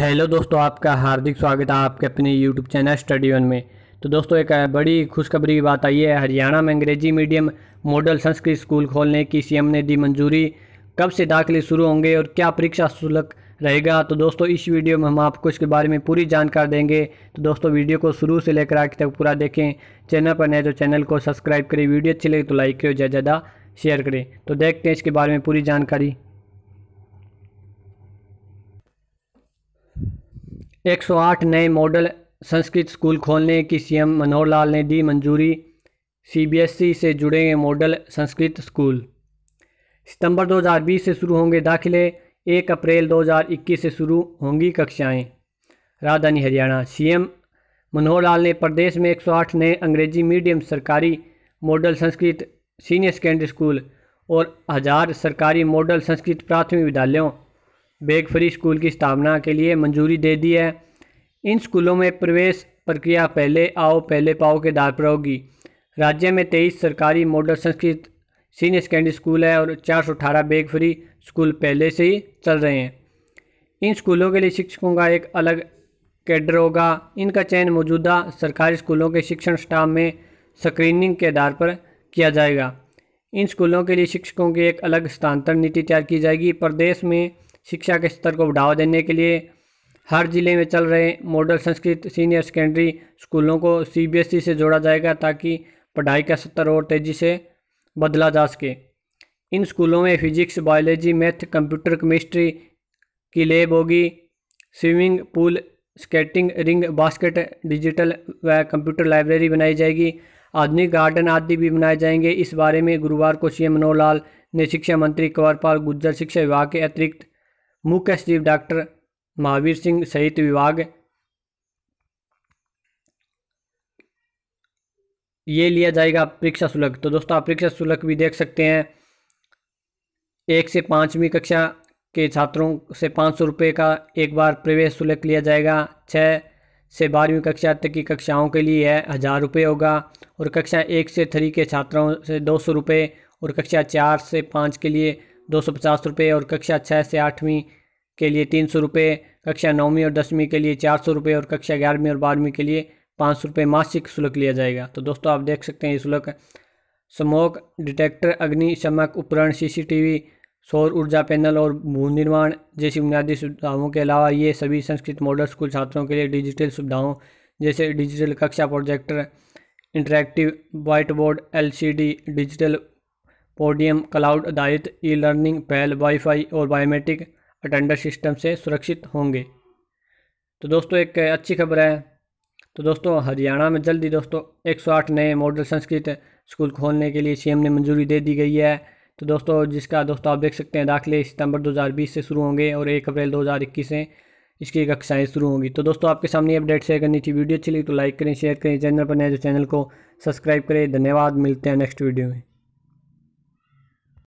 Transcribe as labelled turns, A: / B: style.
A: hello दोस्तों आपका हार्दिक स्वागत है आपके अपने यूट्यूब चैनल स्टडी वन में तो दोस्तों एक बड़ी खुशखबरी की बात आई है हरियाणा में अंग्रेजी मीडियम मॉडल संस्कृत स्कूल खोलने की सीएम ने दी मंजूरी कब से दाखिले शुरू होंगे और क्या परीक्षा शुल्क रहेगा तो दोस्तों इस वीडियो में हम आपको इसके बारे में पूरी जानकारी देंगे तो दोस्तों वीडियो को शुरू से लेकर आगे तक पूरा देखें चैनल पर नए तो चैनल को सब्सक्राइब करें वीडियो अच्छी लगे तो लाइक करें ज़्यादा ज़्यादा शेयर करें तो देखते हैं इसके बारे में पूरी जानकारी 108 नए मॉडल संस्कृत स्कूल खोलने की सीएम मनोहर लाल ने दी मंजूरी सीबीएसई से जुड़ेंगे मॉडल संस्कृत स्कूल सितंबर 2020 से शुरू होंगे दाखिले एक अप्रैल 2021 से शुरू होंगी कक्षाएं राजधानी हरियाणा सीएम मनोहर लाल ने प्रदेश में 108 नए अंग्रेजी मीडियम सरकारी model Sanskrit senior secondary school और हजार सरकारी मॉडल संस्कृत प्राथमिक विद्यालयों बेग फ्री स्कूल की स्थापना के लिए मंजूरी दे दी है इन स्कूलों में प्रवेश प्रक्रिया पहले आओ पहले पाओ के आधार पर होगी राज्य में तेईस सरकारी model Sanskrit senior secondary school है और चार सौ अठारह बेग फ्री स्कूल पहले से ही चल रहे हैं इन स्कूलों के लिए शिक्षकों का एक अलग कैडर होगा इनका चयन मौजूदा सरकारी स्कूलों के शिक्षण स्टाफ में स्क्रीनिंग के आधार पर किया जाएगा इन स्कूलों के लिए शिक्षकों की एक अलग स्थानांतरण नीति तैयार की जाएगी प्रदेश में शिक्षा के स्तर को बढ़ावा देने के लिए हर जिले में चल रहे मॉडल संस्कृत सीनियर सेकेंडरी स्कूलों को सीबीएसई e से जोड़ा जाएगा ताकि पढ़ाई का स्तर और तेज़ी से बदला जा सके इन स्कूलों में physics biology math computer chemistry की लेब होगी swimming pool skating ring basket digital व कंप्यूटर लाइब्रेरी बनाई जाएगी आधुनिक गार्डन आदि भी बनाए जाएंगे इस बारे में गुरुवार को सीएम मनोहर लाल ने शिक्षा मंत्री कंवरपाल गुज्जर शिक्षा विभाग के अतिरिक्त मुख्य सचिव डॉक्टर महावीर सिंह सहित विभाग ये लिया जाएगा परीक्षा शुल्क तो दोस्तों आप परीक्षा शुल्क भी देख सकते हैं एक से पाँचवीं कक्षा के छात्रों से पाँच सौ रुपये का एक बार प्रवेश शुल्क लिया जाएगा छः से बारहवीं कक्षा तक की कक्षाओं के लिए है हज़ार रुपये होगा और कक्षा एक से थ्री के छात्रों से दो सौ रुपये और कक्षा चार से पाँच के लिए दो सौ पचास रुपये और कक्षा छः से आठवीं के लिए तीन सौ रुपये कक्षा नौवीं और दसवीं के लिए चार सौ रुपये और कक्षा ग्यारहवीं और बारहवीं के लिए पाँच सौ रुपये मासिक शुल्क लिया जाएगा तो दोस्तों आप देख सकते हैं ये शुल्क स्मोक डिटेक्टर अग्निशमक उपकरण सीसीटीवी सौर ऊर्जा पैनल और भू निर्माण जैसी बुनियादी सुविधाओं के अलावा ये सभी संस्कृत मॉडल स्कूल छात्रों के लिए डिजिटल सुविधाओं जैसे डिजिटल कक्षा projector interactive white board L digital podium cloud आधारित ई लर्निंग पहल वाईफाई और बायोमेट्रिक अटेंडर सिस्टम से सुरक्षित होंगे तो दोस्तों एक अच्छी खबर है तो दोस्तों हरियाणा में जल्दी दोस्तों 108 नए मॉडल संस्कृत स्कूल खोलने के लिए सीएम ने मंजूरी दे दी गई है तो दोस्तों जिसका दोस्तों आप देख सकते हैं दाखिले सितंबर 2020 से शुरू होंगे और 1 अप्रैल 2021 से इसकी कक्षाएँ शुरू होंगी तो दोस्तों आपके सामने अपडेट शेयर करनी थी वीडियो अच्छी लगी तो लाइक करें शेयर करें चैनल पर नए तो चैनल को सब्सक्राइब करें धन्यवाद मिलते हैं नेक्स्ट वीडियो में